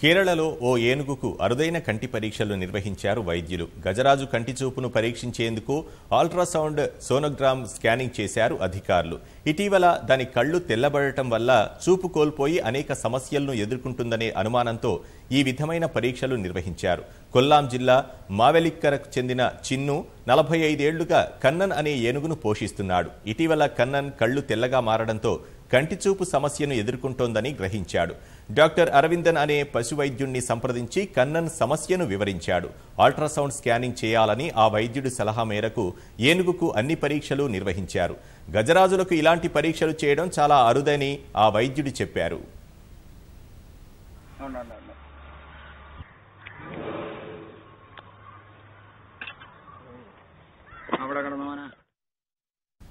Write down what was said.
కేరళలో ఓ ఏనుగుకు అరుదైన కంటి పరీక్షలు నిర్వహించారు వైద్యులు గజరాజు కంటి చూపును పరీక్షించేందుకు అల్ట్రాసౌండ్ సోనోగ్రామ్ స్కానింగ్ చేశారు అధికారులు ఇటీవల దాని కళ్ళు తెల్లబడటం వల్ల చూపు కోల్పోయి అనేక సమస్యలను ఎదుర్కొంటుందనే అనుమానంతో ఈ విధమైన పరీక్షలు నిర్వహించారు కొల్లాం జిల్లా మావెలిక్కరకు చెందిన చిన్ను నలభై ఐదేళ్లుగా కన్నన్ అనే ఏనుగును పోషిస్తున్నాడు ఇటీవల కన్నన్ కళ్ళు తెల్లగా మారడంతో కంటిచూపు సమస్యను ఎదుర్కొంటోందని గ్రహించాడు డాక్టర్ అరవిందన్ అనే పశు వైద్యుణ్ణి సంప్రదించి కన్నన్ సమస్యను వివరించాడు అల్ట్రాసౌండ్ స్కానింగ్ చేయాలని ఆ వైద్యుడి సలహా మేరకు ఏనుగుకు అన్ని పరీక్షలు నిర్వహించారు గజరాజులకు ఇలాంటి పరీక్షలు చేయడం చాలా అరుదని ఆ వైద్యుడు చెప్పారు അവിടെ